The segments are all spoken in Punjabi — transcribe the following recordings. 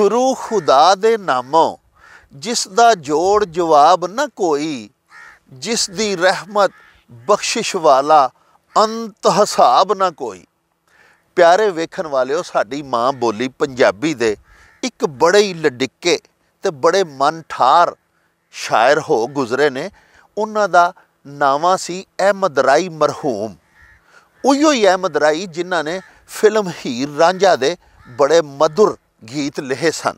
ਸ਼ੁਰੂ ਖੁਦਾ ਦੇ ਨਾਮੋਂ ਜਿਸ ਦਾ ਜੋੜ ਜਵਾਬ ਨਾ ਕੋਈ ਜਿਸ ਦੀ ਰਹਿਮਤ ਬਖਸ਼ਿਸ਼ ਵਾਲਾ ਅੰਤ ਹਿਸਾਬ ਨਾ ਕੋਈ ਪਿਆਰੇ ਵੇਖਣ ਵਾਲਿਓ ਸਾਡੀ ਮਾਂ ਬੋਲੀ ਪੰਜਾਬੀ ਦੇ ਇੱਕ ਬੜੇ ਹੀ ਲਡਿੱਕੇ ਤੇ ਬੜੇ ਮਨ ਠਾਰ ਸ਼ਾਇਰ ਹੋ ਗੁਜ਼ਰੇ ਨੇ ਉਹਨਾਂ ਦਾ ਨਾਵਾਂ ਸੀ ਅਹਿਮਦ ਰਾਈ ਮਰਹੂਮ ਉਹੀ ਅਹਿਮਦ ਰਾਈ ਜਿਨ੍ਹਾਂ ਨੇ ਫਿਲਮ ਹੀਰ ਰਾਂਝਾ ਦੇ ਬੜੇ ਮధుਰ ਗੀਤ ਲਿਖੇ ਸਨ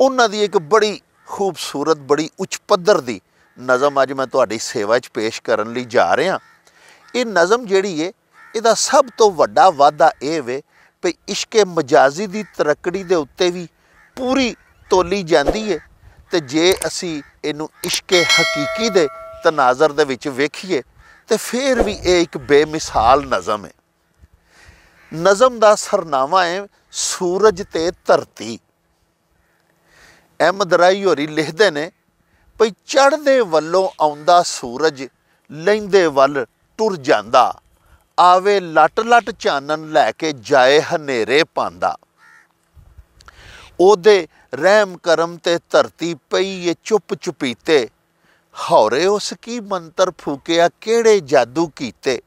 ਉਹਨਾਂ ਦੀ ਇੱਕ ਬੜੀ ਖੂਬਸੂਰਤ ਬੜੀ ਉੱਚ ਪੱਧਰ ਦੀ ਨਜ਼ਮ ਅੱਜ ਮੈਂ ਤੁਹਾਡੀ ਸੇਵਾ 'ਚ ਪੇਸ਼ ਕਰਨ ਲਈ ਜਾ ਰਿਹਾ ਇਹ ਨਜ਼ਮ ਜਿਹੜੀ ਏ ਇਹਦਾ ਸਭ ਤੋਂ ਵੱਡਾ ਵਾਅਦਾ ਇਹ ਵੇ ਕਿ ਇਸ਼ਕੇ ਮਜਾਜ਼ੀ ਦੀ ਤਰੱਕੜੀ ਦੇ ਉੱਤੇ ਵੀ ਪੂਰੀ ਤੋਲੀ ਜਾਂਦੀ ਏ ਤੇ ਜੇ ਅਸੀਂ ਇਹਨੂੰ ਇਸ਼ਕੇ ਹਕੀਕੀ ਦੇ ਤਨਾਜ਼ਰ ਦੇ ਵਿੱਚ ਵੇਖੀਏ ਤੇ ਫਿਰ ਵੀ ਇਹ ਇੱਕ ਬੇਮਿਸਾਲ ਨਜ਼ਮ ਹੈ ਨਜ਼ਮ ਦਾ ਸਰਨਾਵਾ ਹੈ ਸੂਰਜ ਤੇ ਧਰਤੀ ਅਹਿਮਦ ਰਾਈ ਹੋਰੀ ਲਿਖਦੇ ਨੇ ਭਈ ਚੜ੍ਹਦੇ ਵੱਲੋਂ ਆਉਂਦਾ ਸੂਰਜ ਲੈਂਦੇ ਵੱਲ ਟੁਰ ਜਾਂਦਾ ਆਵੇ ਲਟ ਲਟ ਚਾਨਣ ਲੈ ਕੇ ਜਾਏ ਹਨੇਰੇ ਪਾਂਦਾ ਉਹਦੇ ਰਹਿਮ ਕਰਮ ਤੇ ਧਰਤੀ ਪਈ ਏ ਚੁੱਪ ਚੁਪੀਤੇ ਹੌਰੇ ਉਸ ਕੀ ਮੰਤਰ ਫੂਕਿਆ ਕਿਹੜੇ ਜਾਦੂ ਕੀਤੇ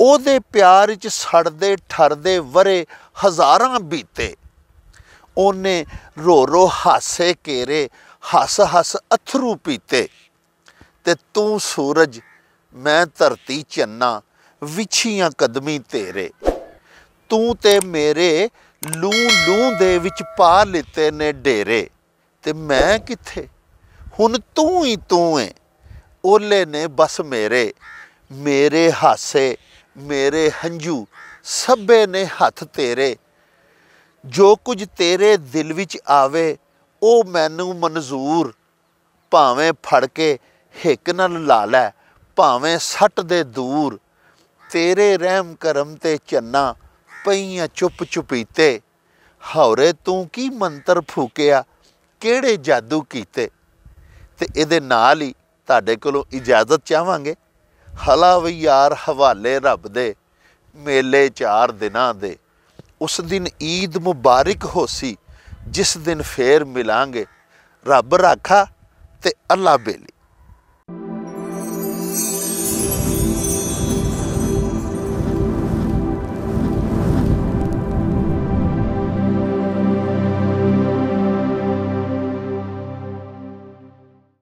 ਉਹਦੇ ਪਿਆਰ ਵਿੱਚ ਸੜਦੇ ਠਰਦੇ ਵਰੇ ਹਜ਼ਾਰਾਂ ਬੀਤੇ ਉਹਨੇ ਰੋ ਰੋ ਹਾਸੇ ਕੇਰੇ ਹੱਸ ਹੱਸ ਅਥਰੂ ਪੀਤੇ ਤੇ ਤੂੰ ਸੂਰਜ ਮੈਂ ਧਰਤੀ ਚੰਨਾ ਵਿਛੀਆਂ ਕਦਮੀ ਤੇਰੇ ਤੂੰ ਤੇ ਮੇਰੇ ਲੂ ਲੂ ਦੇ ਵਿੱਚ ਪਾ ਲਿੱਤੇ ਨੇ ਡੇਰੇ ਤੇ ਮੈਂ ਕਿੱਥੇ ਹੁਣ ਤੂੰ ਹੀ ਤੂੰ ਏ ਓਲੇ ਨੇ ਬਸ ਮੇਰੇ ਮੇਰੇ ਹਾਸੇ ਮੇਰੇ ਹੰਝੂ ਸਭੇ ਨੇ ਹੱਥ ਤੇਰੇ ਜੋ ਕੁਝ ਤੇਰੇ ਦਿਲ ਵਿੱਚ ਆਵੇ ਉਹ ਮੈਨੂੰ ਮਨਜ਼ੂਰ ਭਾਵੇਂ ਫੜ ਕੇ ਹਿੱਕ ਨਾਲ ਲਾ ਲੈ ਭਾਵੇਂ ਸੱਟ ਦੇ ਦੂਰ ਤੇਰੇ ਰਹਿਮ ਕਰਮ ਤੇ ਚੰਨਾ ਪਈਆਂ ਚੁੱਪ ਚੁਪੀਤੇ ਹੌਰੇ ਤੂੰ ਕੀ ਮੰਤਰ ਫੂਕਿਆ ਕਿਹੜੇ ਜਾਦੂ ਕੀਤੇ ਤੇ ਇਹਦੇ ਨਾਲ ਹੀ ਤੁਹਾਡੇ ਕੋਲੋਂ ਇਜਾਜ਼ਤ ਚਾਹਾਂਗੇ ਹਲਾ ਵੀ ਯਾਰ ਹਵਾਲੇ ਰੱਬ ਦੇ ਮੇਲੇ ਚਾਰ ਦਿਨਾਂ ਦੇ ਉਸ ਦਿਨ ਈਦ ਮੁਬਾਰਕ ਹੋਸੀ ਜਿਸ ਦਿਨ ਫੇਰ ਮਿਲਾਂਗੇ ਰੱਬ ਰਾਖਾ ਤੇ ਅੱਲਾ ਬੇਲੀ